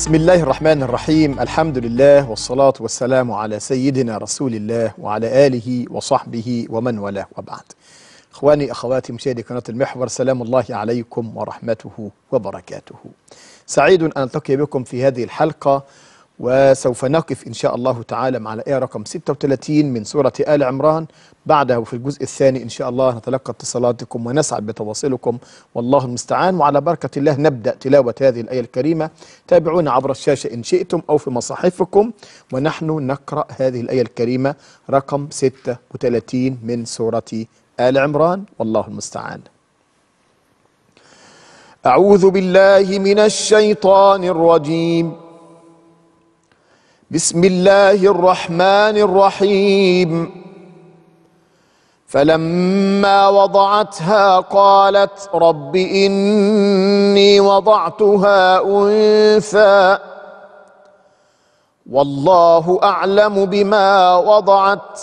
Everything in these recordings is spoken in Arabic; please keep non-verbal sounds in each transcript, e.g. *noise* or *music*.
بسم الله الرحمن الرحيم الحمد لله والصلاة والسلام على سيدنا رسول الله وعلى آله وصحبه ومن والاه وبعد إخواني أخواتي مشاهدي قناة المحور سلام الله عليكم ورحمته وبركاته سعيد أن ألتقي بكم في هذه الحلقة وسوف نقف إن شاء الله تعالى مع الآية رقم 36 من سورة آل عمران بعدها في الجزء الثاني إن شاء الله نتلقى اتصالاتكم ونسعد بتواصلكم والله المستعان وعلى بركة الله نبدأ تلاوة هذه الآية الكريمة تابعونا عبر الشاشة إن شئتم أو في مصاحفكم ونحن نقرأ هذه الآية الكريمة رقم 36 من سورة آل عمران والله المستعان أعوذ بالله من الشيطان الرجيم بسم الله الرحمن الرحيم فلما وضعتها قالت رب إني وضعتها أنثى والله أعلم بما وضعت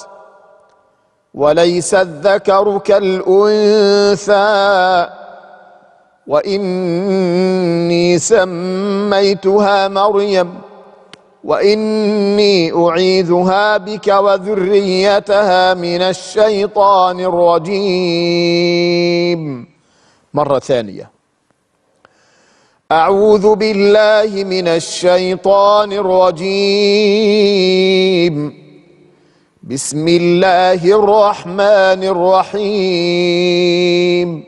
وليس الذكر كالأنثى وإني سميتها مريم وإني أعيذها بك وذريتها من الشيطان الرجيم مرة ثانية أعوذ بالله من الشيطان الرجيم بسم الله الرحمن الرحيم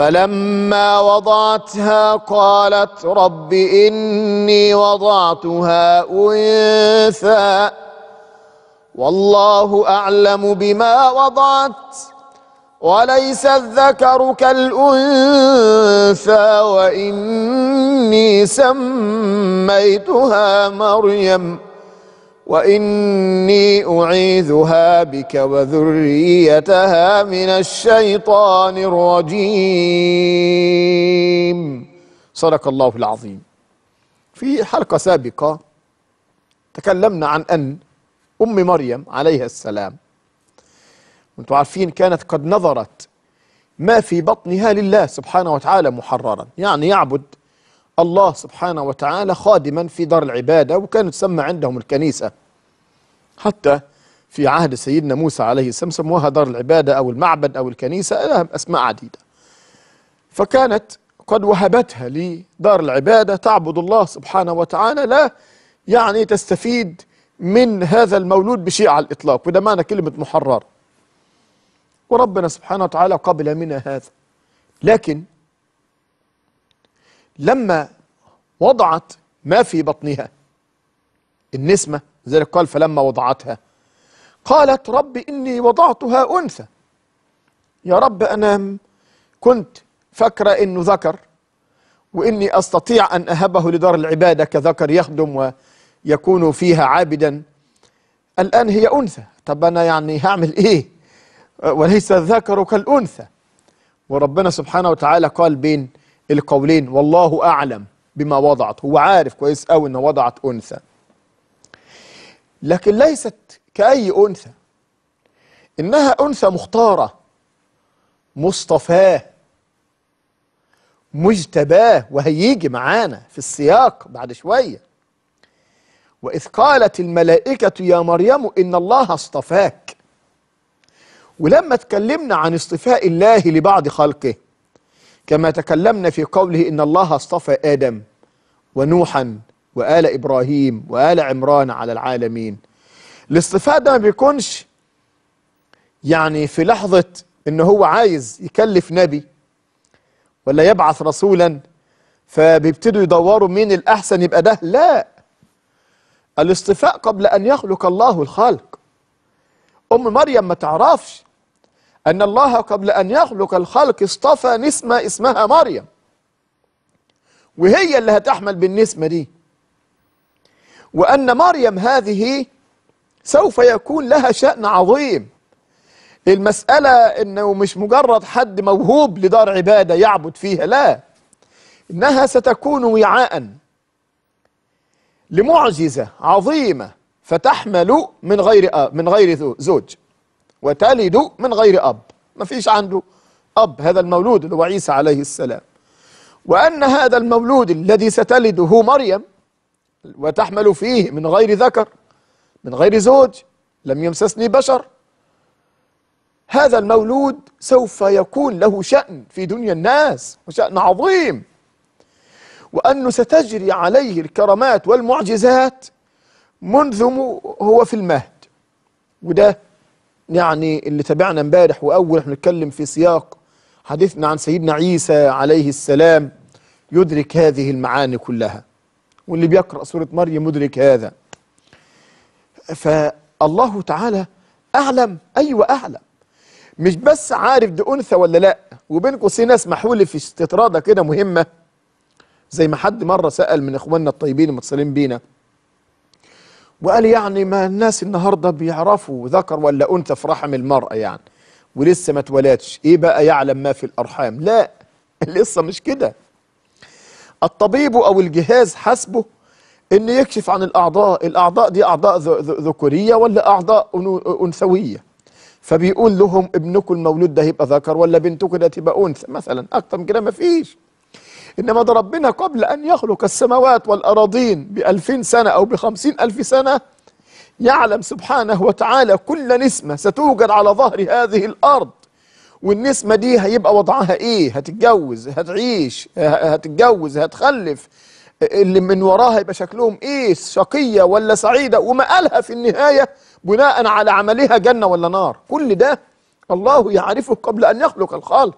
فلما وضعتها قالت رب إني وضعتها أنثى والله أعلم بما وضعت وليس الذكر كالأنثى وإني سميتها مريم وإني أعيذها بك وذريتها من الشيطان الرجيم صدق الله العظيم في حلقة سابقة تكلمنا عن أن أم مريم عليها السلام وانتم عارفين كانت قد نظرت ما في بطنها لله سبحانه وتعالى محررا يعني يعبد الله سبحانه وتعالى خادما في دار العبادة وكانت تسمى عندهم الكنيسة حتى في عهد سيدنا موسى عليه السلام سموها دار العبادة أو المعبد أو الكنيسة لها أسماء عديدة فكانت قد وهبتها لدار العبادة تعبد الله سبحانه وتعالى لا يعني تستفيد من هذا المولود بشيء على الإطلاق وده معنى كلمة محرر وربنا سبحانه وتعالى قبل منا هذا لكن لما وضعت ما في بطنها النسمة ذلك قال فلما وضعتها قالت رب إني وضعتها أنثى يا رب أنا كنت فاكرة إنه ذكر وإني أستطيع أن أهبه لدار العبادة كذكر يخدم ويكون فيها عابدا الآن هي أنثى طب أنا يعني هعمل إيه وليس الذكر كالأنثى وربنا سبحانه وتعالى قال بين القولين والله أعلم بما وضعت هو عارف كويس أو أنه وضعت أنثى لكن ليست كأي أنثى إنها أنثى مختارة مصطفاه مجتباه وهيجي معانا في السياق بعد شوية وإذ قالت الملائكة يا مريم إن الله اصطفاك ولما اتكلمنا عن اصطفاء الله لبعض خلقه كما تكلمنا في قوله إن الله اصطفى آدم ونوحا وآل إبراهيم وآل عمران على العالمين الاصطفاء ده ما بيكونش يعني في لحظة إن هو عايز يكلف نبي ولا يبعث رسولا فبيبتدوا يدوروا مين الأحسن يبقى ده لا الاصطفاء قبل أن يخلق الله الخلق أم مريم ما تعرفش أن الله قبل أن يخلق الخلق اصطفى نسمة اسمها مريم وهي اللي هتحمل بالنسمة دي وأن مريم هذه سوف يكون لها شأن عظيم المسألة أنه مش مجرد حد موهوب لدار عبادة يعبد فيها لا إنها ستكون وعاء لمعجزة عظيمة فتحمل من غير أب من غير زوج وتلد من غير أب ما فيش عنده أب هذا المولود اللي هو عيسى عليه السلام وأن هذا المولود الذي ستلده مريم وتحمل فيه من غير ذكر من غير زوج لم يمسسني بشر هذا المولود سوف يكون له شأن في دنيا الناس وشأن عظيم وأنه ستجري عليه الكرامات والمعجزات منذ هو في المهد وده يعني اللي تابعنا امبارح وأول احنا نتكلم في سياق حديثنا عن سيدنا عيسى عليه السلام يدرك هذه المعاني كلها واللي بيقرأ سورة مريم مدرك هذا فالله تعالى أعلم أيوة أعلم مش بس عارف دي أنثى ولا لأ وبين قوسين اسمحوا لي في استطرادة كده مهمة زي ما حد مرة سأل من إخواننا الطيبين المتصلين بينا وقال يعني ما الناس النهاردة بيعرفوا ذكر ولا أنثى في رحم المرأة يعني ولسه ما اتولدش إيه بقى يعلم ما في الأرحام لا *laughs* لسه مش كده الطبيب أو الجهاز حسبه أن يكشف عن الأعضاء الأعضاء دي أعضاء ذكورية ولا أعضاء أنثوية فبيقول لهم ابنكم المولود ده هيبقى ذكر ولا بنتكم ده تبقى أنثى مثلا أكتر من كده مفيش إنما ده ربنا قبل أن يخلق السماوات والأراضين بألفين سنة أو بخمسين ألف سنة يعلم سبحانه وتعالى كل نسمة ستوجد على ظهر هذه الأرض والنسمة دي هيبقى وضعها ايه هتتجوز هتعيش هتتجوز هتخلف اللي من وراها يبقى شكلهم ايه شقية ولا سعيدة ومقالها في النهاية بناء على عملها جنة ولا نار كل ده الله يعرفه قبل أن يخلق الخلق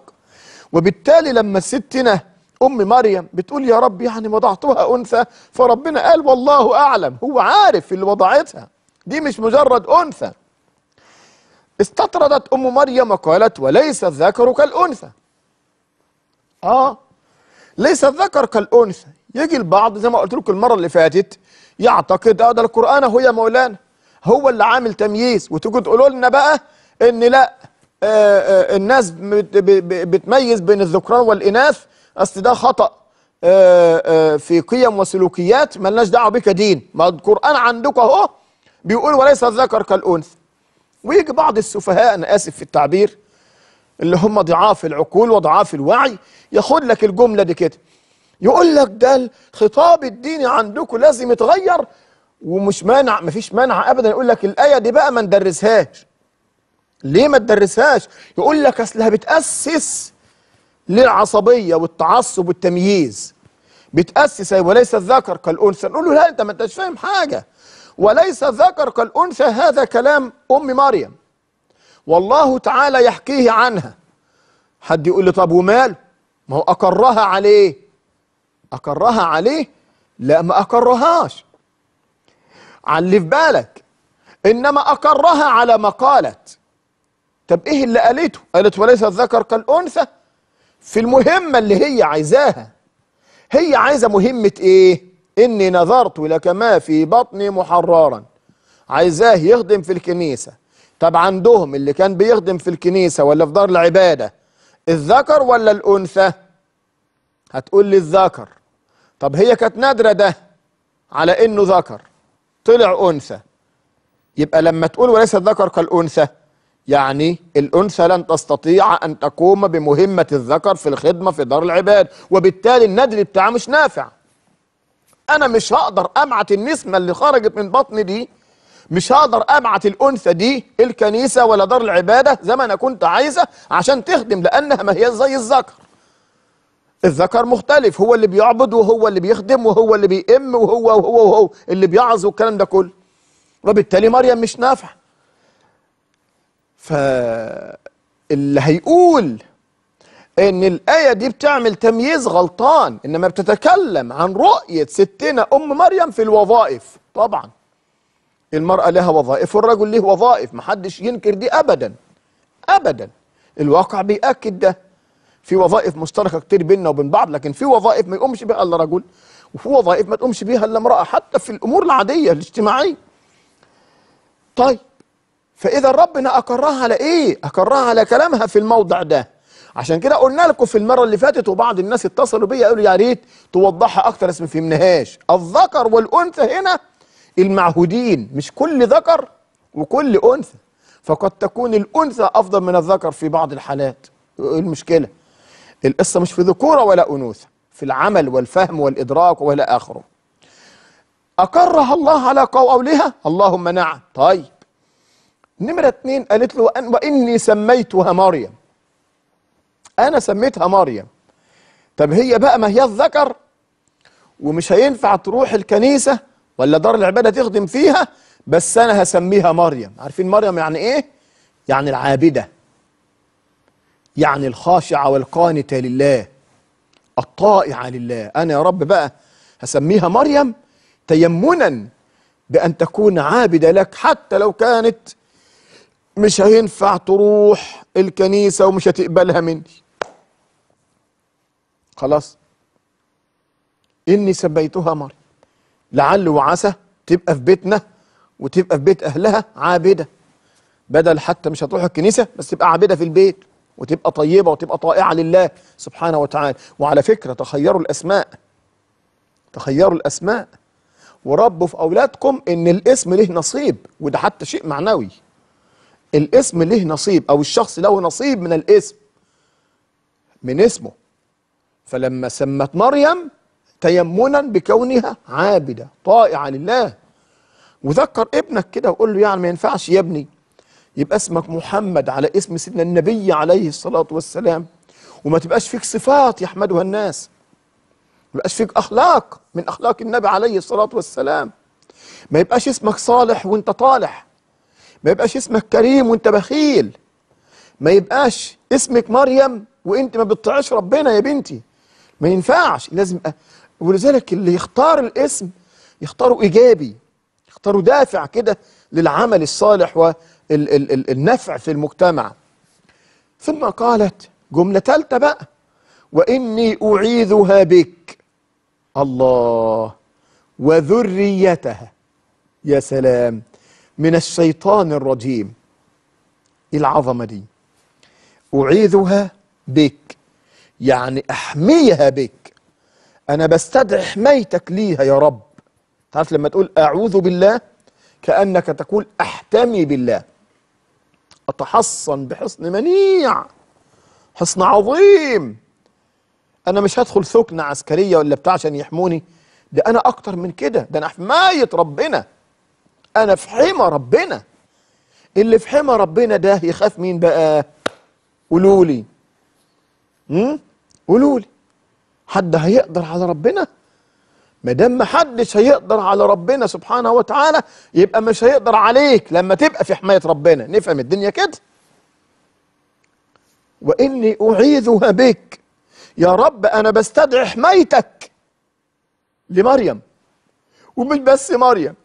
وبالتالي لما ستنا أم مريم بتقول يا رب يعني وضعتها أنثى فربنا قال والله أعلم هو عارف اللي وضعتها دي مش مجرد أنثى استطردت أم مريم وقالت وليس الذكر كالأنثى آه ليس الذكر كالأنثى يجي البعض زي ما قلت لكم المرة اللي فاتت يعتقد اه ده القرآن هو يا مولانا هو اللي عامل تمييز وتيجوا تقولوا لنا بقى إن لا آه آه الناس بتميز بين الذكران والإناث أصل ده خطأ آه, آه، في قيم وسلوكيات ملناش دعوة بك دين ما القرآن عندك أهو بيقول وليس الذكر كالأنثى ويجي بعض السفهاء أنا آسف في التعبير اللي هم ضعاف العقول وضعاف الوعي ياخد لك الجملة دي كده يقول لك ده الخطاب الديني عندكم لازم يتغير ومش مانع مفيش مانع ابدا يقول لك الايه دي بقى ما ندرسهاش ليه ما تدرسهاش يقول لك اصلها بتاسس للعصبيه والتعصب والتمييز بتاسس أيوة، وليس الذكر كالانثى نقول له لا انت ما انتش فاهم حاجه وليس ذكر كالأنثى هذا كلام أم مريم والله تعالى يحكيه عنها حد يقول لي طب ومال ما هو أكرها عليه أكرها عليه لا ما أكرهاش علي في بالك إنما أكرها على ما قالت طب إيه اللي قالته قالت وليس الذكر كالأنثى في المهمة اللي هي عايزاها هي عايزة مهمة إيه إني نظرت لك ما في بطني محررا عايزاه يخدم في الكنيسة طب عندهم اللي كان بيخدم في الكنيسة ولا في دار العبادة الذكر ولا الأنثى هتقول لي الذكر طب هي كانت نادرة ده على إنه ذكر طلع أنثى يبقى لما تقول وليس الذكر كالأنثى يعني الأنثى لن تستطيع أن تقوم بمهمة الذكر في الخدمة في دار العباد وبالتالي الندر بتاعه مش نافع انا مش هقدر امعت النسمه اللي خرجت من بطن دي مش هقدر امعت الانثى دي الكنيسه ولا دار العباده زي ما انا كنت عايزه عشان تخدم لانها ما هي زي الذكر الذكر مختلف هو اللي بيعبد وهو اللي بيخدم وهو اللي بيئم وهو وهو وهو اللي بيعظ والكلام ده كله وبالتالي مريم مش نافعه فاللي هيقول ان الايه دي بتعمل تمييز غلطان انما بتتكلم عن رؤيه ستنا ام مريم في الوظائف طبعا المراه لها وظائف والرجل له وظائف محدش ينكر دي ابدا ابدا الواقع بياكد ده في وظائف مشتركه كتير بيننا وبين بعض لكن في وظائف ما يقومش بها الا رجل وفي وظائف ما تقومش بها الا امراه حتى في الامور العاديه الاجتماعيه طيب فاذا ربنا اقرها على ايه اقرها على كلامها في الموضع ده عشان كده قلنا لكم في المره اللي فاتت وبعض الناس اتصلوا بيا قالوا يا ريت توضحها اكتر بس ما فهمناهاش الذكر والانثى هنا المعهودين مش كل ذكر وكل انثى فقد تكون الانثى افضل من الذكر في بعض الحالات إيه المشكله القصه مش في ذكوره ولا انوثه في العمل والفهم والادراك ولا اخره اقرها الله على قولها اللهم نعم طيب نمره اتنين قالت له واني سميتها مريم أنا سميتها مريم طب هي بقى ما هي الذكر ومش هينفع تروح الكنيسة ولا دار العبادة تخدم فيها بس أنا هسميها مريم عارفين مريم يعني إيه؟ يعني العابدة يعني الخاشعة والقانتة لله الطائعة لله أنا يا رب بقى هسميها مريم تيمنا بأن تكون عابدة لك حتى لو كانت مش هينفع تروح الكنيسة ومش هتقبلها مني خلاص إني سبيتها مريم لعل وعسى تبقى في بيتنا وتبقى في بيت أهلها عابدة بدل حتى مش هتروح الكنيسة بس تبقى عابدة في البيت وتبقى طيبة وتبقى طائعة لله سبحانه وتعالى وعلى فكرة تخيروا الأسماء تخيروا الأسماء وربوا في أولادكم إن الاسم له نصيب وده حتى شيء معنوي الاسم له نصيب أو الشخص له نصيب من الاسم من اسمه فلما سمت مريم تيمنا بكونها عابدة طائعة لله وذكر ابنك كده وقول له يعني ما ينفعش يا ابني يبقى اسمك محمد على اسم سيدنا النبي عليه الصلاة والسلام وما تبقاش فيك صفات يحمدها الناس ما يبقاش فيك أخلاق من أخلاق النبي عليه الصلاة والسلام ما يبقاش اسمك صالح وانت طالح ما يبقاش اسمك كريم وانت بخيل ما يبقاش اسمك مريم وانت ما بتطيعش ربنا يا بنتي ما ينفعش لازم ولذلك اللي يختار الاسم يختاره إيجابي يختاره دافع كده للعمل الصالح والنفع في المجتمع ثم قالت جملة ثالثة بقى وإني أعيذها بك الله وذريتها يا سلام من الشيطان الرجيم إيه العظمة دي أعيذها بك يعني احميها بك انا بستدعي حمايتك ليها يا رب تعرف لما تقول اعوذ بالله كانك تقول احتمي بالله اتحصن بحصن منيع حصن عظيم انا مش هدخل سكنه عسكريه ولا بتاع عشان يحموني ده انا اكتر من كده ده انا حمايه ربنا انا في حمى ربنا اللي في حمى ربنا ده يخاف مين بقى قولوا لي قولوا لي حد هيقدر على ربنا ما دام ما حدش هيقدر على ربنا سبحانه وتعالى يبقى مش هيقدر عليك لما تبقى في حمايه ربنا نفهم الدنيا كده واني اعيذها بك يا رب انا بستدعي حمايتك لمريم ومش بس مريم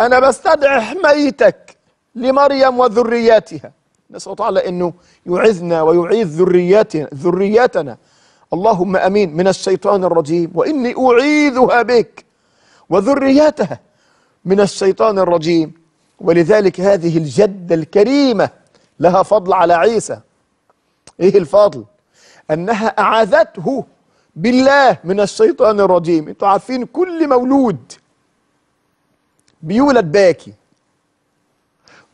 انا بستدعي حمايتك لمريم وذرياتها نسأل الله تعالى أنه يعذنا ويعيذ ذرياتنا ذرياتنا اللهم أمين من الشيطان الرجيم وإني أعيذها بك وذرياتها من الشيطان الرجيم ولذلك هذه الجدة الكريمة لها فضل على عيسى إيه الفضل؟ أنها أعاذته بالله من الشيطان الرجيم أنتوا عارفين كل مولود بيولد باكي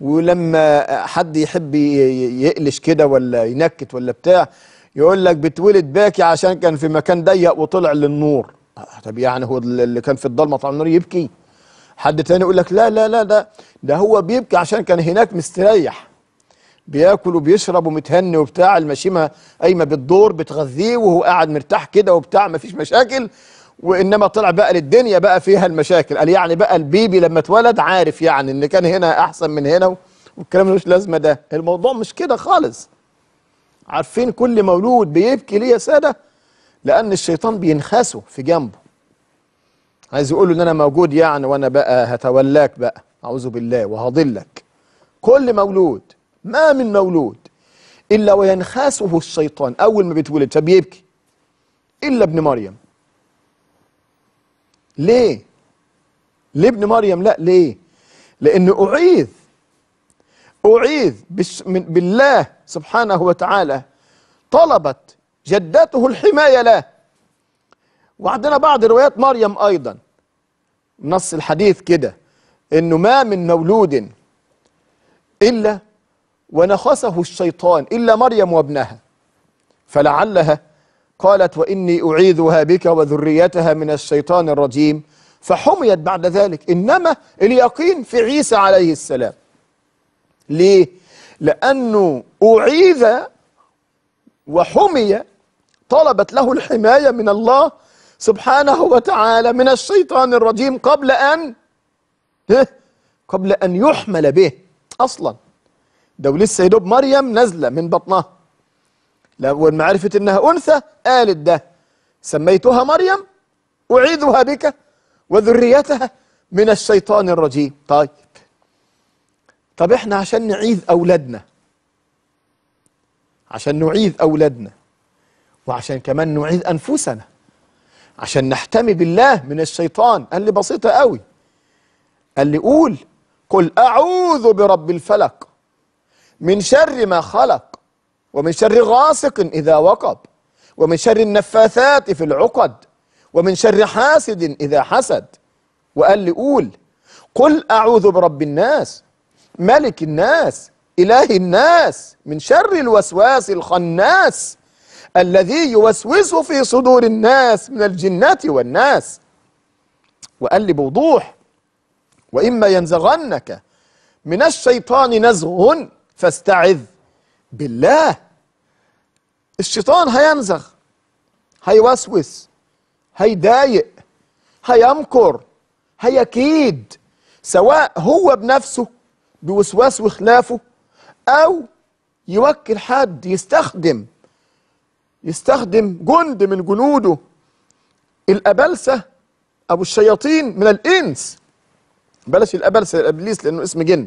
ولما حد يحب يقلش كده ولا ينكت ولا بتاع يقول لك بتولد باكي عشان كان في مكان ضيق وطلع للنور طب يعني هو اللي كان في الضلمه طلع النور يبكي حد تاني يقول لك لا لا لا ده ده هو بيبكي عشان كان هناك مستريح بياكل وبيشرب ومتهني وبتاع المشيمه قايمه بالدور بتغذيه وهو قاعد مرتاح كده وبتاع مفيش مشاكل وانما طلع بقى للدنيا بقى فيها المشاكل قال يعني بقى البيبي لما اتولد عارف يعني ان كان هنا احسن من هنا والكلام ملوش لازمه ده الموضوع مش كده خالص عارفين كل مولود بيبكي ليه يا ساده لان الشيطان بينخسه في جنبه عايز يقول له ان انا موجود يعني وانا بقى هتولاك بقى اعوذ بالله وهضلك كل مولود ما من مولود الا وينخسه الشيطان اول ما بيتولد فبيبكي الا ابن مريم ليه ليه ابن مريم لا ليه لانه اعيذ اعيذ بالله سبحانه وتعالى طلبت جدته الحمايه له وعندنا بعض روايات مريم ايضا نص الحديث كده انه ما من مولود الا ونخسه الشيطان الا مريم وابنها فلعلها قالت وإني أعيذها بك وذريتها من الشيطان الرجيم فحميت بعد ذلك إنما اليقين في عيسى عليه السلام ليه؟ لأنه أعيذ وحمي طلبت له الحماية من الله سبحانه وتعالى من الشيطان الرجيم قبل أن قبل أن يحمل به أصلا ده ولسه يدوب مريم نازلة من بطنها لأول ما عرفت أنها أنثى قالت ده سميتها مريم أعيذها بك وذريتها من الشيطان الرجيم طيب طب احنا عشان نعيذ أولادنا عشان نعيذ أولادنا وعشان كمان نعيذ أنفسنا عشان نحتمي بالله من الشيطان قال لي بسيطة قوي قال لي قول قل أعوذ برب الفلق من شر ما خلق ومن شر غاسق إذا وقب ومن شر النفاثات في العقد ومن شر حاسد إذا حسد وقال لي قول قل أعوذ برب الناس ملك الناس إله الناس من شر الوسواس الخناس الذي يوسوس في صدور الناس من الجنة والناس وقال لي بوضوح وإما ينزغنك من الشيطان نزغ فاستعذ بالله الشيطان هينزغ هيوسوس هيضايق هيمكر هيكيد سواء هو بنفسه بوسواس وخلافه او يوكل حد يستخدم يستخدم جند من جنوده الابلسه ابو الشياطين من الانس بلاش الابلسه الابليس لانه اسم جن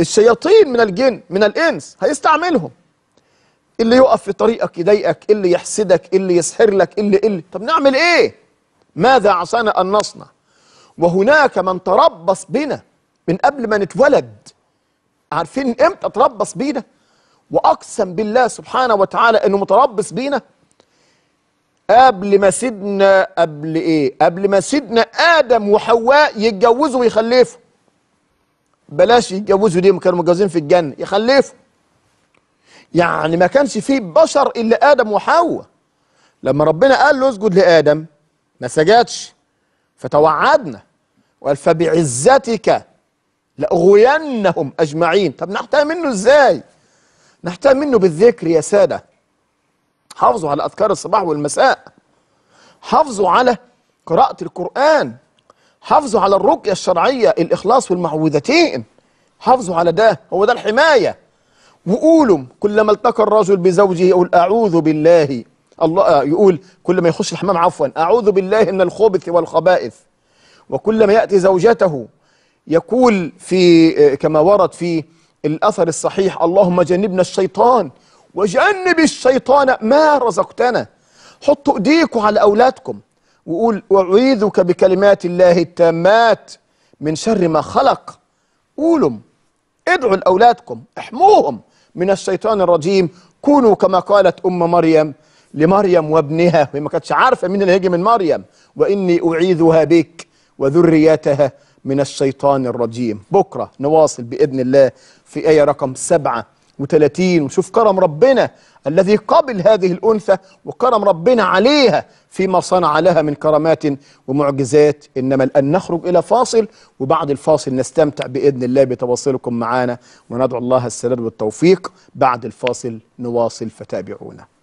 الشياطين من الجن من الانس هيستعملهم اللي يقف في طريقك يضايقك اللي يحسدك اللي يسحر لك اللي اللي طب نعمل ايه ماذا عسانا ان نصنع وهناك من تربص بنا من قبل ما نتولد عارفين امتى تربص بينا واقسم بالله سبحانه وتعالى انه متربص بينا قبل ما سيدنا قبل ايه قبل ما سيدنا ادم وحواء يتجوزوا ويخلفوا بلاش يتجوزوا دي كانوا متجوزين في الجنه يخلفوا يعني ما كانش فيه بشر إلا آدم وحواء لما ربنا قال له اسجد لآدم ما سجدش فتوعدنا وقال فبعزتك لأغوينهم أجمعين طب نحتاج منه إزاي نحتاج منه بالذكر يا سادة حافظوا على أذكار الصباح والمساء حافظوا على قراءة القرآن حافظوا على الرقية الشرعية الإخلاص والمعوذتين حافظوا على ده هو ده الحماية وأولم كلما التقى الرجل بزوجه يقول أعوذ بالله الله آه، يقول كلما يخش الحمام عفوا أعوذ بالله من الخبث والخبائث وكلما يأتي زوجته يقول في آه، كما ورد في الأثر الصحيح اللهم جنبنا الشيطان وجنب الشيطان ما رزقتنا حطوا ايديكم على أولادكم وقول أعيذك بكلمات الله التامات من شر ما خلق قولوا ادعوا لأولادكم احموهم من الشيطان الرجيم كونوا كما قالت أم مريم لمريم وابنها وهي ما كانتش عارفة مين اللي هيجي من مريم وإني أعيذها بك وذريتها من الشيطان الرجيم بكرة نواصل بإذن الله في آية رقم 37 وشوف كرم ربنا الذي قبل هذه الأنثى وكرم ربنا عليها فيما صنع لها من كرامات ومعجزات إنما الآن نخرج إلى فاصل وبعد الفاصل نستمتع بإذن الله بتواصلكم معنا وندعو الله السلام والتوفيق بعد الفاصل نواصل فتابعونا